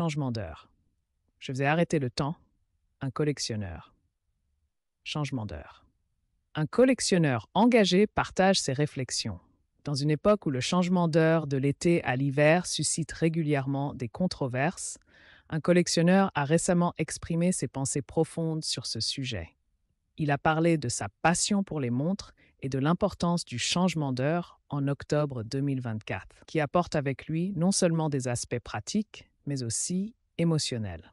Changement d'heure. Je faisais arrêter le temps. Un collectionneur. Changement d'heure. Un collectionneur engagé partage ses réflexions. Dans une époque où le changement d'heure de l'été à l'hiver suscite régulièrement des controverses, un collectionneur a récemment exprimé ses pensées profondes sur ce sujet. Il a parlé de sa passion pour les montres et de l'importance du changement d'heure en octobre 2024, qui apporte avec lui non seulement des aspects pratiques, mais aussi émotionnel.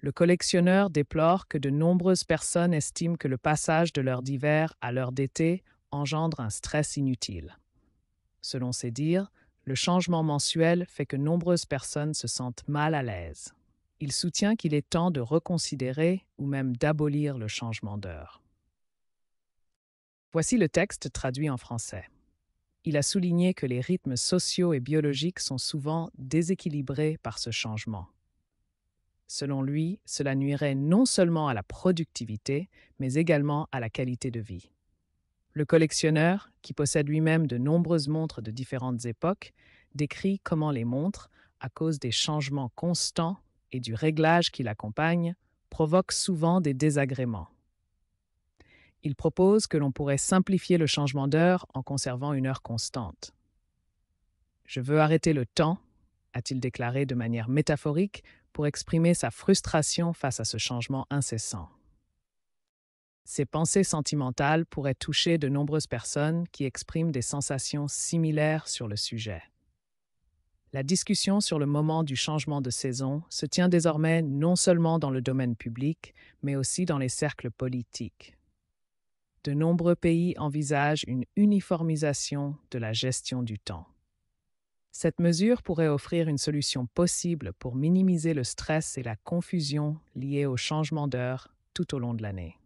Le collectionneur déplore que de nombreuses personnes estiment que le passage de l'heure d'hiver à l'heure d'été engendre un stress inutile. Selon ses dires, le changement mensuel fait que nombreuses personnes se sentent mal à l'aise. Il soutient qu'il est temps de reconsidérer ou même d'abolir le changement d'heure. Voici le texte traduit en français il a souligné que les rythmes sociaux et biologiques sont souvent déséquilibrés par ce changement. Selon lui, cela nuirait non seulement à la productivité, mais également à la qualité de vie. Le collectionneur, qui possède lui-même de nombreuses montres de différentes époques, décrit comment les montres, à cause des changements constants et du réglage qui l'accompagne, provoquent souvent des désagréments. Il propose que l'on pourrait simplifier le changement d'heure en conservant une heure constante. Je veux arrêter le temps, a-t-il déclaré de manière métaphorique pour exprimer sa frustration face à ce changement incessant. Ses pensées sentimentales pourraient toucher de nombreuses personnes qui expriment des sensations similaires sur le sujet. La discussion sur le moment du changement de saison se tient désormais non seulement dans le domaine public, mais aussi dans les cercles politiques de nombreux pays envisagent une uniformisation de la gestion du temps. Cette mesure pourrait offrir une solution possible pour minimiser le stress et la confusion liés au changement d'heure tout au long de l'année.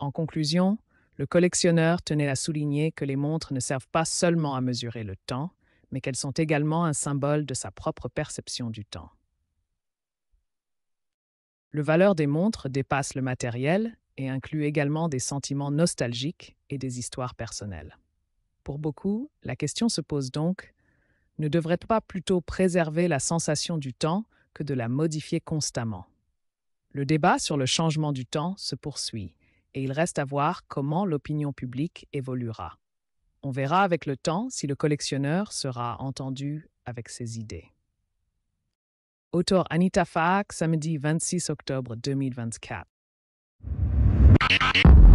En conclusion, le collectionneur tenait à souligner que les montres ne servent pas seulement à mesurer le temps, mais qu'elles sont également un symbole de sa propre perception du temps. Le valeur des montres dépasse le matériel et inclut également des sentiments nostalgiques et des histoires personnelles. Pour beaucoup, la question se pose donc, ne devrait-on pas plutôt préserver la sensation du temps que de la modifier constamment Le débat sur le changement du temps se poursuit, et il reste à voir comment l'opinion publique évoluera. On verra avec le temps si le collectionneur sera entendu avec ses idées. Auteur Anita Faak, samedi 26 octobre 2024. Thank you.